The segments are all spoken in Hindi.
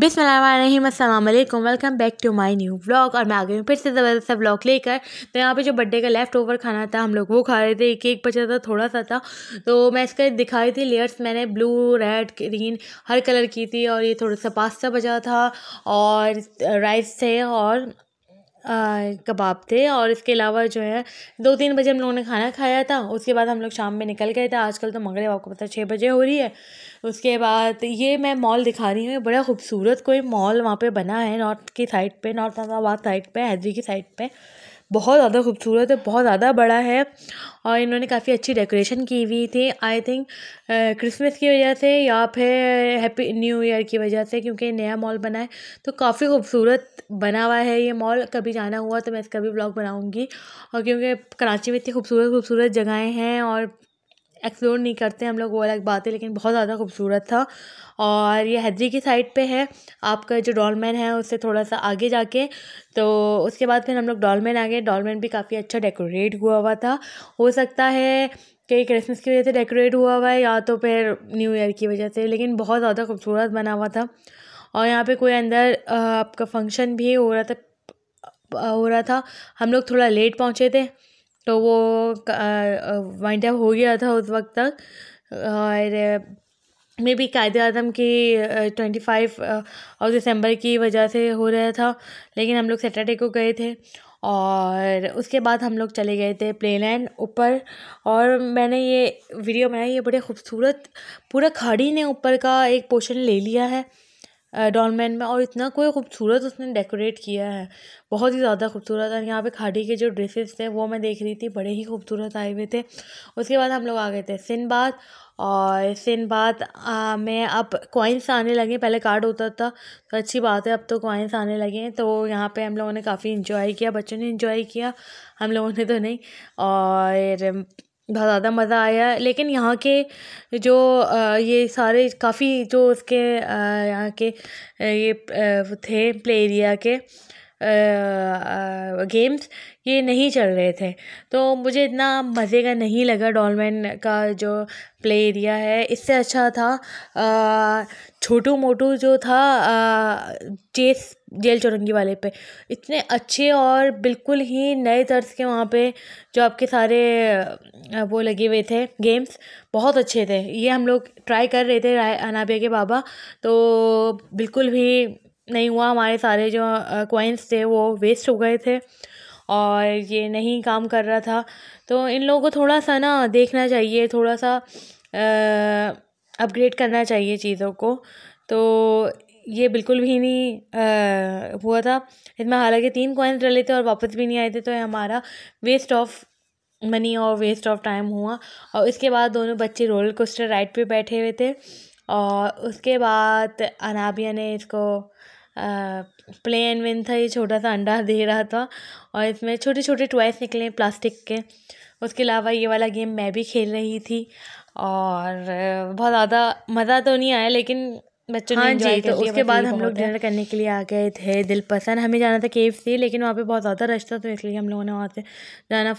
बिसमीम welcome back to my new vlog और मैं आ गई हूँ फिर से ज़बरदस्त सा व्लॉग लेकर तो यहाँ पे जो बर्थडे का लेफ़्ट ओवर खाना था हम लोग वो खा रहे थे केक बचा था थोड़ा सा था तो मैं इसका दिखाई थी लेयर्स मैंने ब्लू रेड ग्रीन हर कलर की थी और ये थोड़ा सा पास्ता बचा था और राइस थे और कबाब थे और इसके अलावा जो है दो तीन बजे हम लोगों ने खाना खाया था उसके बाद हम लोग शाम में निकल गए थे आजकल तो मंगलवार आपको पता छः बजे हो रही है उसके बाद ये मैं मॉल दिखा रही हूँ बड़ा खूबसूरत कोई मॉल वहाँ पे बना है नॉर्थ की साइड पे नॉर्थ अहमदाबाद साइड पे हैदरी की साइड पर बहुत ज़्यादा खूबसूरत है बहुत ज़्यादा बड़ा है और इन्होंने काफ़ी अच्छी डेकोरेशन की हुई थी आई थिंक क्रिसमस की वजह से या फिर हैप्पी न्यू ईयर की वजह से क्योंकि नया मॉल बना है तो काफ़ी खूबसूरत बना हुआ है ये मॉल कभी जाना हुआ तो मैं इसका भी ब्लॉग बनाऊँगी और क्योंकि कराची में इतनी खूबसूरत खूबसूरत जगहें हैं और एक्सप्लोर नहीं करते हम लोग वो अलग बात है लेकिन बहुत ज़्यादा खूबसूरत था और ये हैदरी की साइड पे है आपका जो डॉलमैन है उससे थोड़ा सा आगे जाके तो उसके बाद फिर हम लोग डॉलमैन आ गए डॉलमैन भी काफ़ी अच्छा डेकोरेट हुआ हुआ था हो सकता है कि क्रिसमस की वजह से डेकोरेट हुआ हुआ है या तो फिर न्यू ईयर की वजह से लेकिन बहुत ज़्यादा खूबसूरत बना हुआ था और यहाँ पर कोई अंदर आपका फंक्शन भी हो रहा था हो रहा था हम लोग थोड़ा लेट पहुँचे थे तो वो वाइंड अप हो गया था उस वक्त तक और मे बी कायद आजम की ट्वेंटी फाइव और दिसंबर की वजह से हो रहा था लेकिन हम लोग सैटरडे को गए थे और उसके बाद हम लोग चले गए थे प्ले लैंड ऊपर और मैंने ये वीडियो बनाई ये बड़े खूबसूरत पूरा खाड़ी ने ऊपर का एक पोर्शन ले लिया है डॉलमैन में और इतना कोई खूबसूरत उसने डेकोरेट किया है बहुत ही ज़्यादा खूबसूरत और यहाँ पे खाड़ी के जो ड्रेसेस थे वो मैं देख रही थी बड़े ही खूबसूरत आए हुए थे उसके बाद हम लोग आ गए थे बाद और बाद में अब कॉइन्स आने लगे पहले कार्ड होता था तो अच्छी बात है अब तो कॉइन्स आने लगे हैं तो यहाँ पे हम लोगों ने काफ़ी इन्जॉय किया बच्चों ने इन्जॉय किया हम लोगों ने तो नहीं और बहुत ज़्यादा मज़ा आया लेकिन यहाँ के जो ये सारे काफ़ी जो उसके यहाँ के ये थे प्ले एरिया के गेम्स ये नहीं चल रहे थे तो मुझे इतना मज़े का नहीं लगा डॉलमैन का जो प्ले एरिया है इससे अच्छा था छोटू मोटू जो था चेस जेल चौरंगी वाले पे इतने अच्छे और बिल्कुल ही नए तर्ज के वहाँ पे जो आपके सारे वो लगे हुए थे गेम्स बहुत अच्छे थे ये हम लोग ट्राई कर रहे थे अनाबिया के बाबा तो बिल्कुल भी नहीं हुआ हमारे सारे जो कॉइन्स थे वो वेस्ट हो गए थे और ये नहीं काम कर रहा था तो इन लोगों को थोड़ा सा ना देखना चाहिए थोड़ा सा अपग्रेड करना चाहिए चीज़ों को तो ये बिल्कुल भी नहीं आ, हुआ था इसमें हालांकि तीन कॉइन्स डले थे और वापस भी नहीं आए थे तो ये हमारा वेस्ट ऑफ मनी और वेस्ट ऑफ टाइम हुआ और इसके बाद दोनों बच्चे रोलर कोस्टर राइड पे बैठे हुए थे और उसके बाद अनाबिया ने इसको प्लेन वेन था ये छोटा सा अंडा दे रहा था और इसमें छोटे छोटे टॉयस निकले प्लास्टिक के उसके अलावा ये वाला गेम मैं भी खेल रही थी और बहुत ज़्यादा मज़ा तो नहीं आया लेकिन बच्चों हाँ जी तो उसके मतलब बाद हम लोग डिनर करने के लिए आ गए थे पसंद हमें जाना था केव से लेकिन वहाँ पे बहुत ज़्यादा रश था तो इसलिए हम लोगों ने वहाँ से जाना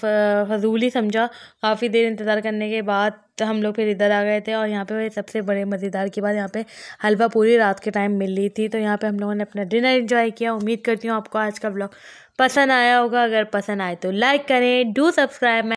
फजूल ही समझा काफ़ी देर इंतज़ार करने के बाद तो हम लोग फिर इधर आ गए थे और यहाँ पे सबसे बड़े मज़ेदार की बात यहाँ पे हलवा पूरी रात के टाइम मिल रही थी तो यहाँ पर हम लोगों ने अपना डिनर इन्जॉय किया उम्मीद करती हूँ आपको आज का ब्लॉग पसंद आया होगा अगर पसंद आए तो लाइक करें डू सब्सक्राइब